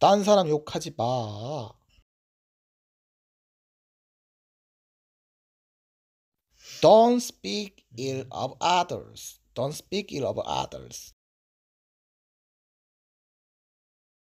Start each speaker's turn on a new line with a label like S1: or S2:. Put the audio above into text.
S1: 딴 사람 욕하지 마. Don't speak ill of others. Don't speak ill of others.